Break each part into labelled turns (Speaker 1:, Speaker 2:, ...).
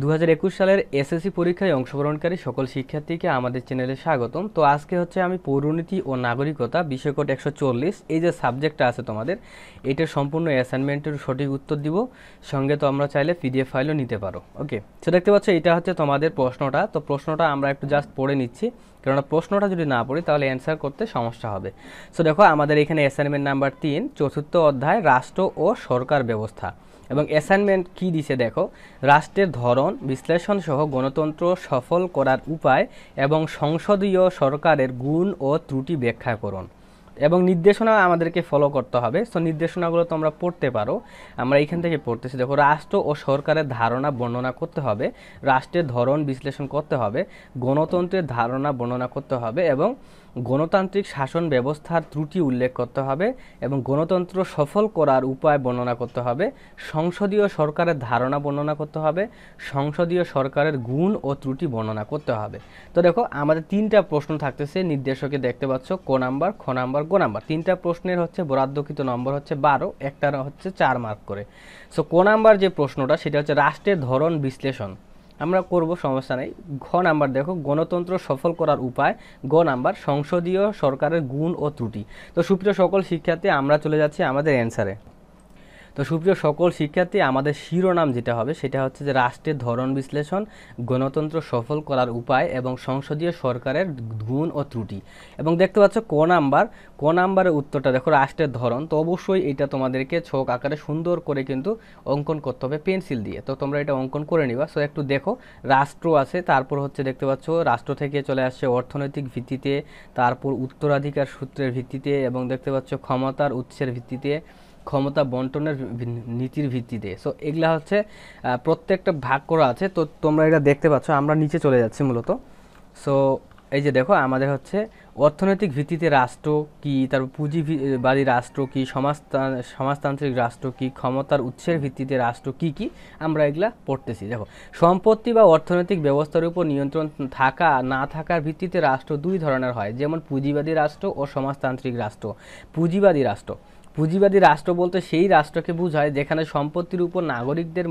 Speaker 1: দু সালের এসএসসি পরীক্ষায় অংশগ্রহণকারী সকল শিক্ষার্থীকে আমাদের চ্যানেলে স্বাগতম তো আজকে হচ্ছে আমি পৌরনীতি ও নাগরিকতা বিষয়কোট একশো এই যে সাবজেক্টটা আছে তোমাদের এটার সম্পূর্ণ অ্যাসাইনমেন্টের সঠিক উত্তর দিব সঙ্গে তো আমরা চাইলে পিডিএফ ফাইলও নিতে পারো ওকে তো দেখতে পাচ্ছ এটা হচ্ছে তোমাদের প্রশ্নটা তো প্রশ্নটা আমরা একটু জাস্ট পড়ে নিচ্ছি কেননা প্রশ্নটা যদি না পড়ি তাহলে অ্যান্সার করতে সমস্যা হবে সো দেখো আমাদের এখানে অ্যাসাইনমেন্ট নাম্বার তিন চতুর্থ অধ্যায় রাষ্ট্র ও সরকার ব্যবস্থা এবং অ্যাসাইনমেন্ট কি দিছে দেখো রাষ্ট্রের ধরন বিশ্লেষণ সহ গণতন্ত্র সফল করার উপায় এবং সংসদীয় সরকারের গুণ ও ত্রুটি ব্যাখ্যা করুন এবং নির্দেশনা আমাদেরকে ফলো করতে হবে সো নির্দেশনাগুলো তোমরা পড়তে পারো আমরা এখান থেকে পড়তেছি দেখো রাষ্ট্র ও সরকারের ধারণা বর্ণনা করতে হবে রাষ্ট্রের ধরন বিশ্লেষণ করতে হবে গণতন্ত্রের ধারণা বর্ণনা করতে হবে এবং গণতান্ত্রিক শাসন ব্যবস্থার ত্রুটি উল্লেখ করতে হবে এবং গণতন্ত্র সফল করার উপায় বর্ণনা করতে হবে সংসদীয় সরকারের ধারণা বর্ণনা করতে হবে সংসদীয় সরকারের গুণ ও ত্রুটি বর্ণনা করতে হবে তো দেখো আমাদের তিনটা প্রশ্ন থাকতেছে নির্দেশকে দেখতে পাচ্ছ ক নাম্বার খ নাম্বার গো নাম্বার তিনটা প্রশ্নের হচ্ছে বরাদ্দকৃত নম্বর হচ্ছে বারো একটার হচ্ছে চার মার্ক করে সো ক নাম্বার যে প্রশ্নটা সেটা হচ্ছে রাষ্ট্রের ধরন বিশ্লেষণ আমরা করব সমস্যা নেই ঘ নাম্বার দেখো গণতন্ত্র সফল করার উপায় গ নাম্বার সংসদীয় সরকারের গুণ ও ত্রুটি তো সুপ্রিয় সকল শিক্ষার্থী আমরা চলে যাচ্ছি আমাদের অ্যান্সারে তো সুপ্রিয় সকল শিক্ষার্থী আমাদের শিরোনাম যেটা হবে সেটা হচ্ছে যে রাষ্ট্রের ধরন বিশ্লেষণ গণতন্ত্র সফল করার উপায় এবং সংসদীয় সরকারের গুণ ও ত্রুটি এবং দেখতে পাচ্ছ ক নাম্বার ক নাম্বারের উত্তরটা দেখো রাষ্ট্রের ধরন তো অবশ্যই এটা তোমাদেরকে ছোক আকারে সুন্দর করে কিন্তু অঙ্কন করতে হবে পেন্সিল দিয়ে তো তোমরা এটা অঙ্কন করে নিবা সো একটু দেখো রাষ্ট্র আছে তারপর হচ্ছে দেখতে পাচ্ছ রাষ্ট্র থেকে চলে আসছে অর্থনৈতিক ভিত্তিতে তারপর উত্তরাধিকার সূত্রের ভিত্তিতে এবং দেখতে পাচ্ছ ক্ষমতার উৎসের ভিত্তিতে ক্ষমতা বন্টনের নীতির ভিত্তিতে সো এগুলা হচ্ছে প্রত্যেকটা ভাগ করা আছে তো তোমরা এটা দেখতে পাচ্ছ আমরা নিচে চলে যাচ্ছি মূলত সো এই যে দেখো আমাদের হচ্ছে অর্থনৈতিক ভিত্তিতে রাষ্ট্র কি তারপর পুঁজিবাদী রাষ্ট্র কি সমাজতান সমাজতান্ত্রিক রাষ্ট্র কি ক্ষমতার উৎসের ভিত্তিতে রাষ্ট্র কি কি আমরা এগুলা পড়তেছি দেখো সম্পত্তি বা অর্থনৈতিক ব্যবস্থার উপর নিয়ন্ত্রণ থাকা না থাকার ভিত্তিতে রাষ্ট্র দুই ধরনের হয় যেমন পুঁজিবাদী রাষ্ট্র ও সমাজতান্ত্রিক রাষ্ট্র পুঁজিবাদী রাষ্ট্র পুঁজিবাদী রাষ্ট্র বলতে সেই রাষ্ট্রকে বোঝায় যেখানে সম্পত্তির উপর নাগরিকদের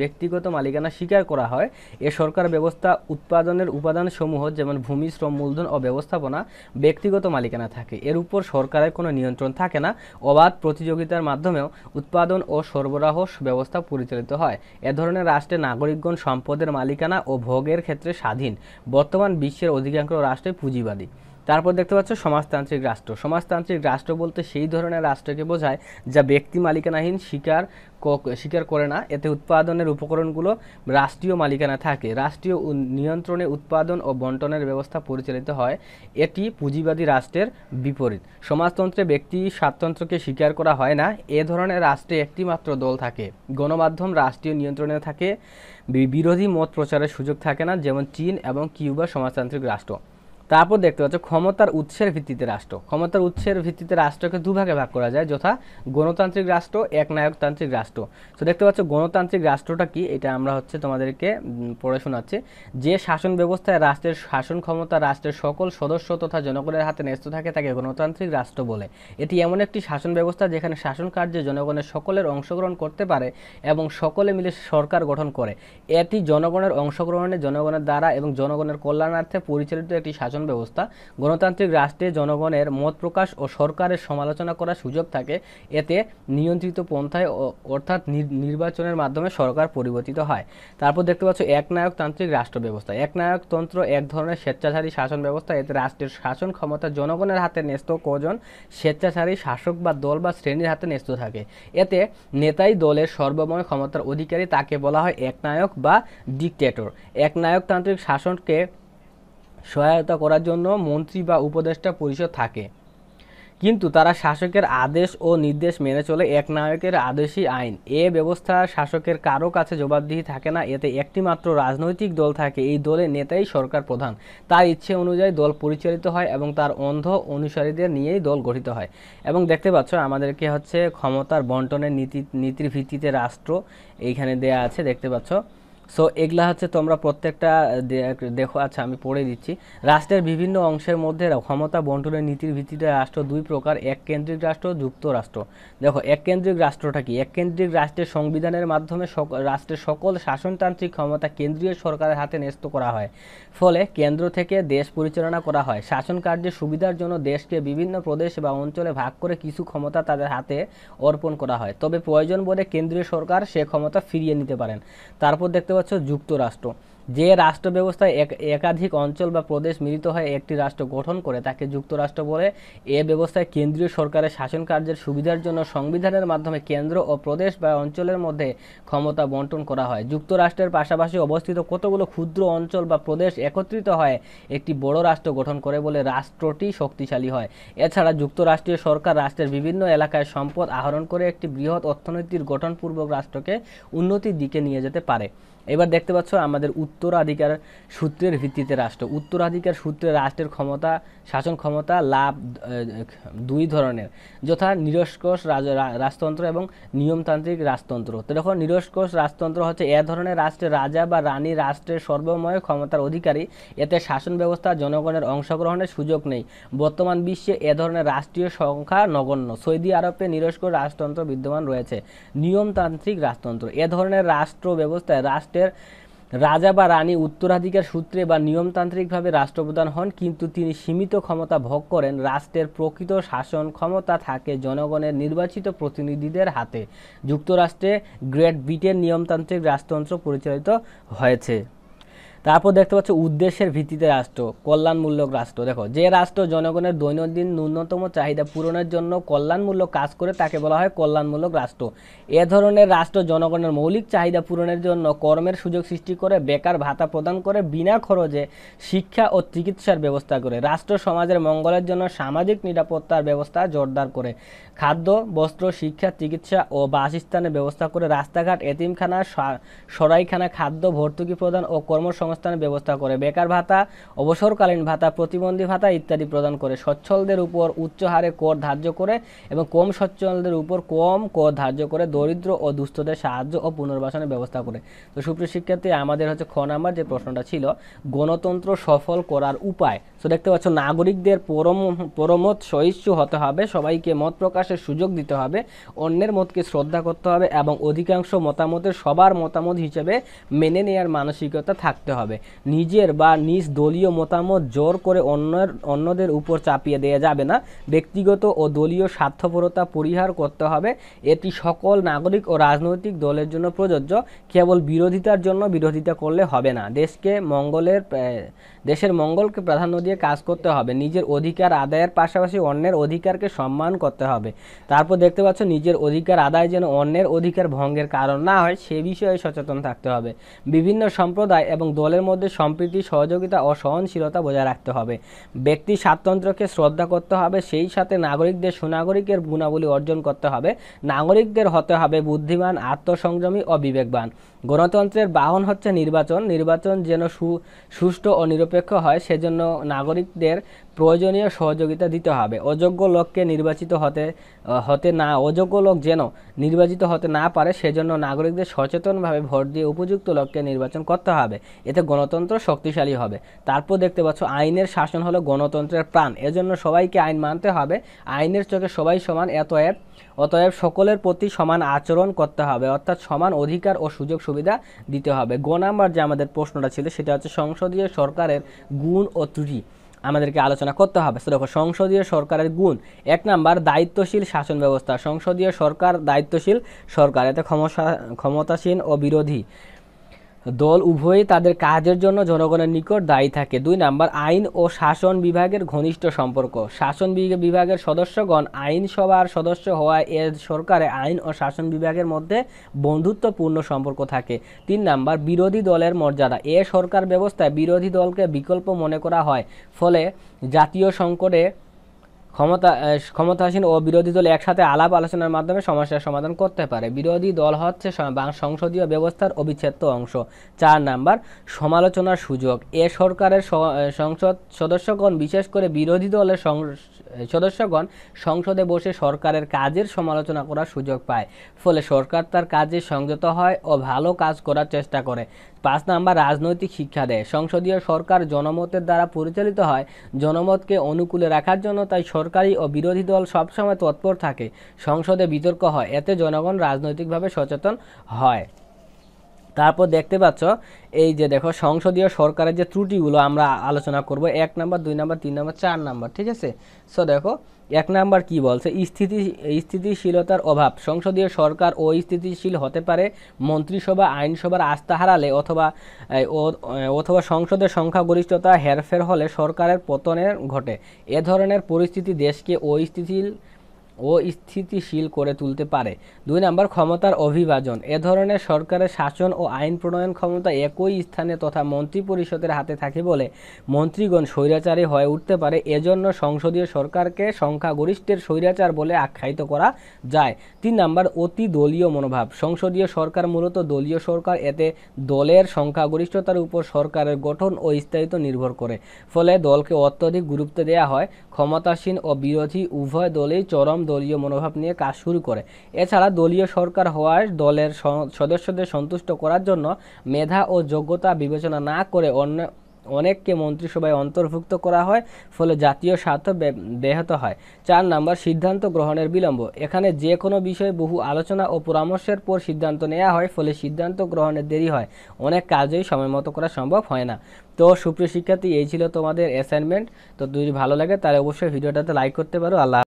Speaker 1: ব্যক্তিগত মালিকানা স্বীকার করা হয় এ সরকার ব্যবস্থা উৎপাদনের উপাদানসমূহ যেমন ভূমি শ্রম মূলধন ও ব্যবস্থাপনা ব্যক্তিগত মালিকানা থাকে এর উপর সরকারের কোনো নিয়ন্ত্রণ থাকে না অবাধ প্রতিযোগিতার মাধ্যমেও উৎপাদন ও সরবরাহ ব্যবস্থা পরিচালিত হয় এ ধরনের রাষ্ট্রে নাগরিকগণ সম্পদের মালিকানা ও ভোগের ক্ষেত্রে স্বাধীন বর্তমান বিশ্বের অধিকাংশ রাষ্ট্রে পুঁজিবাদী তারপর দেখতে পাচ্ছ সমাজতান্ত্রিক রাষ্ট্র সমাজতান্ত্রিক রাষ্ট্র বলতে সেই ধরনের রাষ্ট্রকে বোঝায় যা ব্যক্তি মালিকানাহীন শিকার স্বীকার করে না এতে উৎপাদনের উপকরণগুলো রাষ্ট্রীয় মালিকানা থাকে রাষ্ট্রীয় নিয়ন্ত্রণে উৎপাদন ও বন্টনের ব্যবস্থা পরিচালিত হয় এটি পুঁজিবাদী রাষ্ট্রের বিপরীত সমাজতন্ত্রে ব্যক্তি স্বাতন্ত্র্যকে স্বীকার করা হয় না এ ধরনের রাষ্ট্রে একটি মাত্র দল থাকে গণমাধ্যম রাষ্ট্রীয় নিয়ন্ত্রণে থাকে বিরোধী মত প্রচারের সুযোগ থাকে না যেমন চীন এবং কিউবা সমাজতান্ত্রিক রাষ্ট্র তারপর দেখতে পাচ্ছ ক্ষমতার উৎসের ভিত্তিতে রাষ্ট্র ক্ষমতার উৎসের ভিত্তিতে রাষ্ট্রকে দুভাগে ভাগ করা যায় যথা গণতান্ত্রিক রাষ্ট্র একনায়কতান্ত্রিক রাষ্ট্র তো দেখতে পাচ্ছ গণতান্ত্রিক রাষ্ট্রটা কি এটা আমরা হচ্ছে তোমাদেরকে পড়ে শোনাচ্ছি যে শাসন ব্যবস্থায় রাষ্ট্রের শাসন ক্ষমতা রাষ্ট্রের সকল সদস্য তথা জনগণের হাতে ন্যস্ত থাকে তাকে গণতান্ত্রিক রাষ্ট্র বলে এটি এমন একটি শাসন ব্যবস্থা যেখানে শাসন কার্যে জনগণের সকলের অংশগ্রহণ করতে পারে এবং সকলে মিলে সরকার গঠন করে এটি জনগণের অংশগ্রহণে জনগণের দ্বারা এবং জনগণের কল্যাণার্থে পরিচালিত একটি শাসন নির্বাচন ব্যবস্থা গণতান্ত্রিক রাষ্ট্রে জনগণের মত প্রকাশ ও সরকারের সমালোচনা করার সুযোগ থাকে এতে নিয়ন্ত্রিত পন্থায় অর্থাৎ নির্বাচনের মাধ্যমে সরকার পরিবর্তিত হয় তারপর দেখতে পাচ্ছ একনায়কতান্ত্রিক রাষ্ট্র ব্যবস্থা একনায়কতন্ত্র এক ধরনের স্বেচ্ছাচারী শাসন ব্যবস্থা এতে রাষ্ট্রের শাসন ক্ষমতা জনগণের হাতে ন্যস্ত কজন স্বেচ্ছাচারী শাসক বা দল বা শ্রেণীর হাতে ন্যস্ত থাকে এতে নেতাই দলের সর্বময় ক্ষমতার অধিকারী তাকে বলা হয় একনায়ক বা ডিকটেটর একনায়কতান্ত্রিক শাসনকে সহায়তা করার জন্য মন্ত্রী বা উপদেষ্টা পরিষদ থাকে কিন্তু তারা শাসকের আদেশ ও নির্দেশ মেনে চলে এক নায়কের আদেশী আইন এ ব্যবস্থা শাসকের কারো কাছে জবাবদিহি থাকে না এতে একটিমাত্র রাজনৈতিক দল থাকে এই দলের নেতাই সরকার প্রধান তার ইচ্ছে অনুযায়ী দল পরিচালিত হয় এবং তার অন্ধ অনুসারীদের নিয়েই দল গঠিত হয় এবং দেখতে পাচ্ছ আমাদেরকে হচ্ছে ক্ষমতার বন্টনের নীতি নীতির ভিত্তিতে রাষ্ট্র এইখানে দেয়া আছে দেখতে পাচ্ছ সো এগুলা হচ্ছে তোমরা প্রত্যেকটা দেখো আচ্ছা আমি পড়ে দিচ্ছি রাষ্ট্রের বিভিন্ন অংশের মধ্যে ক্ষমতা বন্টনের নীতির ভিত্তিতে রাষ্ট্র দুই প্রকার এক কেন্দ্রিক রাষ্ট্র যুক্তরাষ্ট্র দেখো এক কেন্দ্রিক রাষ্ট্রটা কি এক কেন্দ্রিক রাষ্ট্রের সংবিধানের মাধ্যমে রাষ্ট্রের সকল শাসনতান্ত্রিক ক্ষমতা কেন্দ্রীয় সরকারের হাতে ন্যস্ত করা হয় ফলে কেন্দ্র থেকে দেশ পরিচালনা করা হয় শাসন কার্যের সুবিধার জন্য দেশকে বিভিন্ন প্রদেশ বা অঞ্চলে ভাগ করে কিছু ক্ষমতা তাদের হাতে অর্পণ করা হয় তবে প্রয়োজন বলে কেন্দ্রীয় সরকার সে ক্ষমতা ফিরিয়ে নিতে পারেন তারপর দেখতে হচ্ছে যুক্তরাষ্ট্র যে রাষ্ট্র ব্যবস্থায় এক একাধিক অঞ্চল বা প্রদেশ মিলিত হয়ে একটি রাষ্ট্র গঠন করে তাকে যুক্তরাষ্ট্র বলে এ ব্যবস্থায় কেন্দ্রীয় সরকারের শাসন কার্যের সুবিধার জন্য সংবিধানের মাধ্যমে কেন্দ্র ও প্রদেশ বা অঞ্চলের মধ্যে ক্ষমতা বন্টন করা হয় যুক্তরাষ্ট্রের পাশাপাশি অবস্থিত কতগুলো ক্ষুদ্র অঞ্চল বা প্রদেশ একত্রিত হয় একটি বড় রাষ্ট্র গঠন করে বলে রাষ্ট্রটি শক্তিশালী হয় এছাড়া যুক্তরাষ্ট্রীয় সরকার রাষ্ট্রের বিভিন্ন এলাকায় সম্পদ আহরণ করে একটি বৃহৎ অর্থনৈতিক গঠনপূর্বক রাষ্ট্রকে উন্নতির দিকে নিয়ে যেতে পারে এবার দেখতে পাচ্ছ আমাদের উত্তরাধিকার সূত্রের ভিত্তিতে রাষ্ট্র উত্তরাধিকার সূত্রে রাষ্ট্রের ক্ষমতা শাসন ক্ষমতা লাভ দুই ধরনের যথা নিরস্কোষ রাজতন্ত্র এবং নিয়মতান্ত্রিক রাজতন্ত্র তো দেখো নিরস্কোষ রাজতন্ত্র হচ্ছে এ ধরনের রাষ্ট্রের রাজা বা রানী রাষ্ট্রের সর্বময় ক্ষমতার অধিকারী এতে শাসন ব্যবস্থা জনগণের অংশগ্রহণের সুযোগ নেই বর্তমান বিশ্বে এ ধরনের রাষ্ট্রীয় সংখ্যা নগণ্য সৌদি আরবে নিরস্কোষ রাজতন্ত্র বিদ্যমান রয়েছে নিয়মতান্ত্রিক রাজতন্ত্র এ ধরনের রাষ্ট্র ব্যবস্থায় রাষ্ট্রের রাষ্ট্রের রাজা বা রানী উত্তরাধিকার সূত্রে বা নিয়মতান্ত্রিকভাবে রাষ্ট্রপ্রধান হন কিন্তু তিনি সীমিত ক্ষমতা ভোগ করেন রাষ্ট্রের প্রকৃত শাসন ক্ষমতা থাকে জনগণের নির্বাচিত প্রতিনিধিদের হাতে যুক্তরাষ্ট্রে গ্রেট ব্রিটেন নিয়মতান্ত্রিক রাষ্ট্রতন্ত্র পরিচালিত হয়েছে তারপর দেখতে পাচ্ছ উদ্দেশ্যের ভিত্তিতে রাষ্ট্র কল্যাণমূলক রাষ্ট্র দেখো যে রাষ্ট্র জনগণের দৈনন্দিন ন্যূনতম চাহিদা পূরণের জন্য কল্যাণমূলক কাজ করে তাকে বলা হয় কল্যাণমূলক রাষ্ট্র এ ধরনের রাষ্ট্র জনগণের মৌলিক চাহিদা পূরণের জন্য কর্মের সুযোগ সৃষ্টি করে বেকার ভাতা প্রদান করে বিনা খরচে শিক্ষা ও চিকিৎসার ব্যবস্থা করে রাষ্ট্র সমাজের মঙ্গলের জন্য সামাজিক নিরাপত্তার ব্যবস্থা জোরদার করে খাদ্য বস্ত্র শিক্ষা চিকিৎসা ও বাসস্থানের ব্যবস্থা করে রাস্তাঘাট এতিমখানা সরাইখানা খাদ্য ভর্তুকি প্রদান ও কর্মসংস্থান কর্মসংস্থান ব্যবস্থা করে বেকার ভাতা অবসরকালীন ভাতা প্রতিবন্ধী ভাতা ইত্যাদি প্রদান করে সচ্ছলদের উপর উচ্চ হারে কর ধার্য করে এবং কম সচ্ছলদের উপর কম কর ধার্য করে দরিদ্র ও দুস্থদের সাহায্য ও পুনর্বাসনের ব্যবস্থা করে তো সুপ্রিয় শিক্ষার্থী আমাদের হচ্ছে খ নাম্বার যে প্রশ্নটা ছিল গণতন্ত্র সফল করার উপায় তো দেখতে পাচ্ছ নাগরিকদের পরম পরমত সহিষ্ণু হতে হবে সবাইকে মত প্রকাশের সুযোগ দিতে হবে অন্যের মতকে শ্রদ্ধা করতে হবে এবং অধিকাংশ মতামতের সবার মতামত হিসেবে মেনে নেয়ার মানসিকতা থাকতে হবে হবে নিজের বা নিজ দলীয় মতামত জোর করে অন্যের অন্যদের উপর চাপিয়ে দেওয়া যাবে না ব্যক্তিগত ও দলীয় স্বার্থপরতা পরিহার করতে হবে এটি সকল নাগরিক ও রাজনৈতিক দলের জন্য প্রযোজ্য কেবল বিরোধিতার জন্য বিরোধিতা করলে হবে না দেশকে মঙ্গলের দেশের মঙ্গলকে প্রাধান্য দিয়ে কাজ করতে হবে নিজের অধিকার আদায়ের পাশাপাশি অন্যের অধিকারকে সম্মান করতে হবে তারপর দেখতে পাচ্ছ নিজের অধিকার আদায় যেন অন্যের অধিকার ভঙ্গের কারণ না হয় সে বিষয়ে সচেতন থাকতে হবে বিভিন্ন সম্প্রদায় এবং দলের মধ্যে সম্প্রীতি সহযোগিতা ও সহনশীলতা বজায় রাখতে হবে ব্যক্তি স্বাতন্ত্র্যকে শ্রদ্ধা করতে হবে সেই সাথে নাগরিকদের সুনাগরিকের গুণাবলী অর্জন করতে হবে নাগরিকদের হতে হবে বুদ্ধিমান আত্মসংযমী ও বিবেকবান গণতন্ত্রের বাহন হচ্ছে নির্বাচন নির্বাচন যেন সুষ্ঠু ও নিরপেক্ষ নিরপেক্ষ হয় সেজন্য নাগরিকদের প্রয়োজনীয় সহযোগিতা দিতে হবে অযোগ্য লোককে নির্বাচিত হতে হতে না অযোগ্য লোক যেন নির্বাচিত হতে না পারে সেজন্য নাগরিকদের সচেতনভাবে ভোট দিয়ে উপযুক্ত লোককে নির্বাচন করতে হবে এতে গণতন্ত্র শক্তিশালী হবে তারপর দেখতে পাচ্ছ আইনের শাসন হলো গণতন্ত্রের প্রাণ এজন্য সবাইকে আইন মানতে হবে আইনের চোখে সবাই সমান এতএব অতএব সকলের প্রতি সমান আচরণ করতে হবে অর্থাৎ সমান অধিকার ও সুযোগ সুবিধা দিতে হবে গ নাম্বার যে আমাদের প্রশ্নটা ছিল সেটা হচ্ছে সংসদীয় সরকারের গুণ ও ত্রুটি আমাদেরকে আলোচনা করতে হবে দেখো সংসদীয় সরকারের গুণ এক নাম্বার দায়িত্বশীল শাসন ব্যবস্থা সংসদীয় সরকার দায়িত্বশীল সরকার এতে ক্ষমতা ক্ষমতাসীন ও বিরোধী দল উভয়ই তাদের কাজের জন্য জনগণের নিকট দায়ী থাকে দুই নাম্বার আইন ও শাসন বিভাগের ঘনিষ্ঠ সম্পর্ক শাসন বিভাগের সদস্যগণ আইনসভার সদস্য হওয়ায় এ সরকারে আইন ও শাসন বিভাগের মধ্যে বন্ধুত্বপূর্ণ সম্পর্ক থাকে তিন নাম্বার বিরোধী দলের মর্যাদা এ সরকার ব্যবস্থায় বিরোধী দলকে বিকল্প মনে করা হয় ফলে জাতীয় সংকটে ক্ষমতা ক্ষমতাসীন ও বিরোধী দল একসাথে আলাপ আলোচনার মাধ্যমে সমস্যার সমাধান করতে পারে বিরোধী দল হচ্ছে সংসদীয় ব্যবস্থার অবিচ্ছেদ্য অংশ চার নাম্বার সমালোচনার সুযোগ এ সরকারের সংসদ সদস্যগণ বিশেষ করে বিরোধী দলের সদস্যগণ সংসদে বসে সরকারের কাজের সমালোচনা করার সুযোগ পায় ফলে সরকার তার কাজে সংযত হয় ও ভালো কাজ করার চেষ্টা করে পাঁচ নাম্বার রাজনৈতিক শিক্ষা দেয় সংসদীয় সরকার জনমতের দ্বারা পরিচালিত হয় জনমতকে অনুকূলে রাখার জন্য তাই সরকারি ও বিরোধী দল সবসময় তৎপর থাকে সংসদে বিতর্ক হয় এতে জনগণ রাজনৈতিকভাবে সচেতন হয় তারপর দেখতে পাচ্ছ এই যে দেখো সংসদীয় সরকারের যে ত্রুটিগুলো আমরা আলোচনা করব এক নাম্বার দুই নাম্বার তিন নাম্বার চার নাম্বার ঠিক আছে সো দেখো এক নাম্বার কি বলছে স্থিতি স্থিতিশীলতার অভাব সংসদীয় সরকার ও স্থিতিশীল হতে পারে মন্ত্রিসভা আইনসভার আস্থা হারালে অথবা অথবা সংসদের সংখ্যাগরিষ্ঠতা হেরফের হলে সরকারের পতনের ঘটে এ ধরনের পরিস্থিতি দেশকে অস্থিতিশীল ও স্থিতিশীল করে তুলতে পারে দুই নম্বর ক্ষমতার অভিভাজন এ ধরনের সরকারের শাসন ও আইন প্রণয়ন ক্ষমতা একই স্থানে তথা মন্ত্রী পরিষদের হাতে থাকে বলে মন্ত্রীগণ স্বৈরাচারী হয়ে উঠতে পারে এজন্য সংসদীয় সরকারকে সংখ্যাগরিষ্ঠের স্বৈরাচার বলে আখ্যায়িত করা যায় তিন নম্বর অতি দলীয় মনোভাব সংসদীয় সরকার মূলত দলীয় সরকার এতে দলের সংখ্যাগরিষ্ঠতার উপর সরকারের গঠন ও স্থায়িত্ব নির্ভর করে ফলে দলকে অত্যধিক গুরুত্ব দেওয়া হয় ক্ষমতাসীন ও বিরোধী উভয় দলেই চরম দলীয় মনোভাব নিয়ে কাজ শুরু করে এছাড়া দলীয় সরকার হওয়ার দলের সদস্যদের সন্তুষ্ট করার জন্য মেধা ও যোগ্যতা বিবেচনা না করে অন্য অনেককে মন্ত্রিসভায় অন্তর্ভুক্ত করা হয় ফলে জাতীয় স্বার্থ ব্যাহত হয় চার নাম্বার সিদ্ধান্ত গ্রহণের বিলম্ব এখানে যে কোনো বিষয়ে বহু আলোচনা ও পরামর্শের পর সিদ্ধান্ত নেওয়া হয় ফলে সিদ্ধান্ত গ্রহণের দেরি হয় অনেক কাজই সময় মতো করা সম্ভব হয় না তো সুপ্রিয় শিক্ষার্থী এই ছিল তোমাদের অ্যাসাইনমেন্ট তো যদি ভালো লাগে তাহলে অবশ্যই ভিডিওটাতে লাইক করতে পারো আল্লাহ